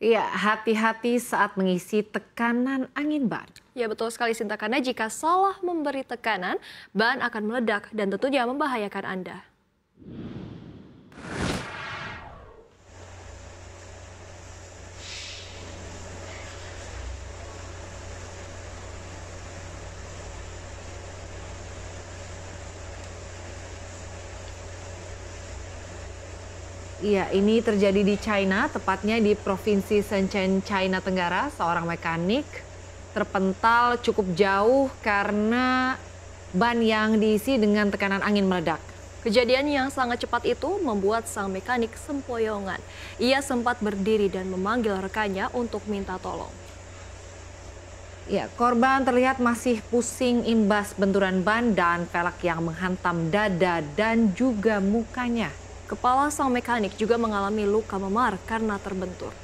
Iya, hati-hati saat mengisi tekanan angin ban. Ya betul sekali Sinta, karena jika salah memberi tekanan, ban akan meledak dan tentunya membahayakan Anda. Iya, ini terjadi di China, tepatnya di Provinsi Shenzhen, China Tenggara. Seorang mekanik terpental cukup jauh karena ban yang diisi dengan tekanan angin meledak. Kejadian yang sangat cepat itu membuat sang mekanik sempoyongan. Ia sempat berdiri dan memanggil rekannya untuk minta tolong. Ya, korban terlihat masih pusing imbas benturan ban dan pelak yang menghantam dada dan juga mukanya. Kepala sang mekanik juga mengalami luka memar karena terbentur.